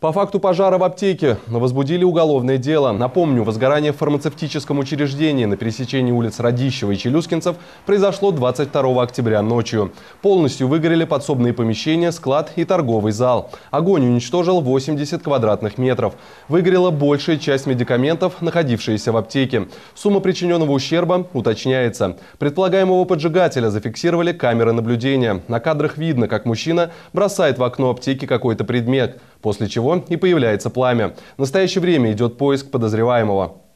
По факту пожара в аптеке возбудили уголовное дело. Напомню, возгорание в фармацевтическом учреждении на пересечении улиц Радищева и Челюскинцев произошло 22 октября ночью. Полностью выгорели подсобные помещения, склад и торговый зал. Огонь уничтожил 80 квадратных метров. Выгорела большая часть медикаментов, находившиеся в аптеке. Сумма причиненного ущерба уточняется. Предполагаемого поджигателя зафиксировали камеры наблюдения. На кадрах видно, как мужчина бросает в окно аптеки какой-то предмет после чего и появляется пламя. В настоящее время идет поиск подозреваемого.